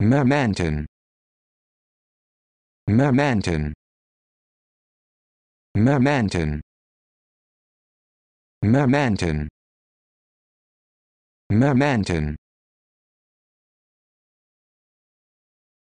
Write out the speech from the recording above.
Momentum. Momentum. Momentum. Momentum. Momentum.